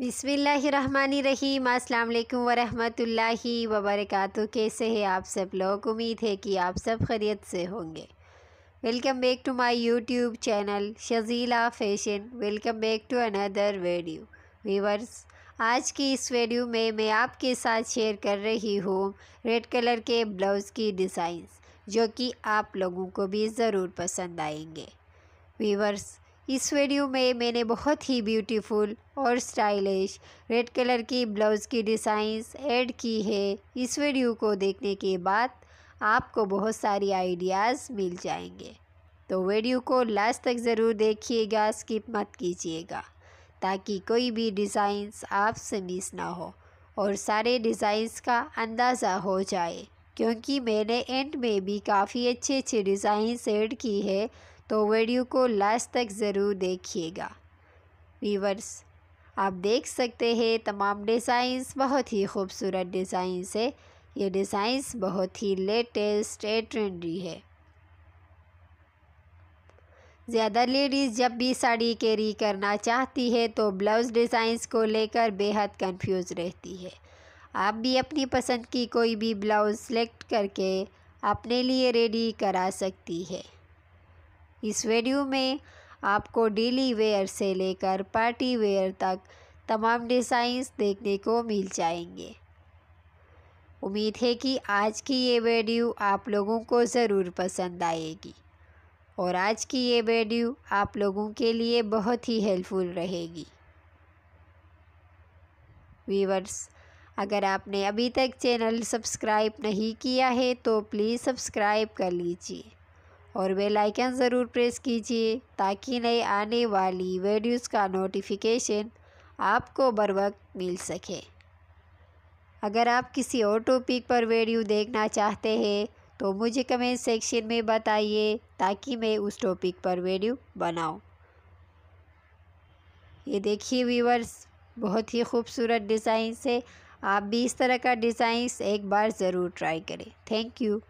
व अल्लाम व वबरकू कैसे हैं आप सब लोग उम्मीद है कि आप सब खैरियत से होंगे welcome back to my YouTube channel Shajila fashion welcome back to another video viewers आज की इस वीडियो में मैं आपके साथ शेयर कर रही हूँ रेड कलर के ब्लाउज़ की डिज़ाइंस जो कि आप लोगों को भी ज़रूर पसंद आएंगे वीवर्स इस वीडियो में मैंने बहुत ही ब्यूटीफुल और स्टाइलिश रेड कलर की ब्लाउज़ की डिज़ाइंस ऐड की है इस वीडियो को देखने के बाद आपको बहुत सारी आइडियाज़ मिल जाएंगे तो वीडियो को लास्ट तक ज़रूर देखिएगा स्किप मत कीजिएगा ताकि कोई भी डिज़ाइंस आपसे मिस ना हो और सारे डिज़ाइंस का अंदाज़ा हो जाए क्योंकि मैंने एंड में भी काफ़ी अच्छे अच्छे डिज़ाइंस ऐड की है तो वीडियो को लास्ट तक ज़रूर देखिएगा वीवर्स आप देख सकते हैं तमाम डिज़ाइंस बहुत ही खूबसूरत डिज़ाइंस है ये डिज़ाइंस बहुत ही लेटेस्ट ए ट्रेंडी है ज़्यादा लेडीज़ जब भी साड़ी कैरी करना चाहती है तो ब्लाउज़ डिज़ाइंस को लेकर बेहद कंफ्यूज रहती है आप भी अपनी पसंद की कोई भी ब्लाउज़ सेलेक्ट करके अपने लिए रेडी करा सकती है इस वीडियो में आपको डेली वेयर से लेकर पार्टी वेयर तक तमाम डिज़ाइंस देखने को मिल जाएंगे उम्मीद है कि आज की ये वीडियो आप लोगों को ज़रूर पसंद आएगी और आज की ये वीडियो आप लोगों के लिए बहुत ही हेल्पफुल रहेगी वीवर्स अगर आपने अभी तक चैनल सब्सक्राइब नहीं किया है तो प्लीज़ सब्सक्राइब कर लीजिए और बेल आइकन ज़रूर प्रेस कीजिए ताकि नई आने वाली वीडियोस का नोटिफिकेशन आपको बर वक्त मिल सके अगर आप किसी और टॉपिक पर वीडियो देखना चाहते हैं तो मुझे कमेंट सेक्शन में बताइए ताकि मैं उस टॉपिक पर वीडियो बनाऊं। ये देखिए व्यूवर्स बहुत ही खूबसूरत डिज़ाइन से आप भी इस तरह का डिज़ाइंस एक बार ज़रूर ट्राई करें थैंक यू